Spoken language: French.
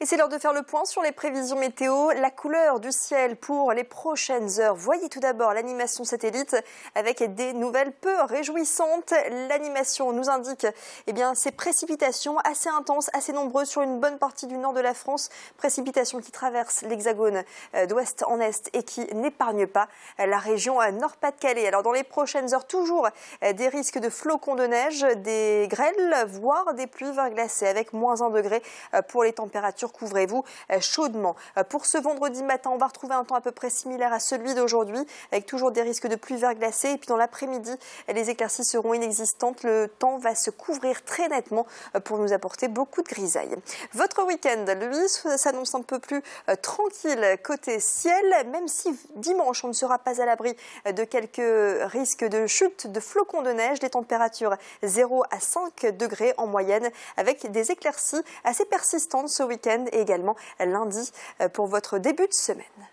Et c'est l'heure de faire le point sur les prévisions météo, la couleur du ciel pour les prochaines heures. Voyez tout d'abord l'animation satellite avec des nouvelles peu réjouissantes. L'animation nous indique eh bien, ces précipitations assez intenses, assez nombreuses sur une bonne partie du nord de la France. Précipitations qui traversent l'hexagone euh, d'ouest en est et qui n'épargnent pas euh, la région euh, Nord-Pas-de-Calais. Alors dans les prochaines heures, toujours des risques de flocons de neige, des grêles, voire des pluies verglacées avec moins 1 degré pour les températures couvrez-vous euh, chaudement. Euh, pour ce vendredi matin, on va retrouver un temps à peu près similaire à celui d'aujourd'hui, avec toujours des risques de pluie verglacée. Et puis dans l'après-midi, euh, les éclaircies seront inexistantes. Le temps va se couvrir très nettement pour nous apporter beaucoup de grisailles. Votre week-end, lui, s'annonce un peu plus tranquille côté ciel, même si dimanche, on ne sera pas à l'abri de quelques risques de chute de flocons de neige. Les températures 0 à 5 degrés en moyenne, avec des éclaircies assez persistantes ce week-end et également lundi euh, pour votre début de semaine.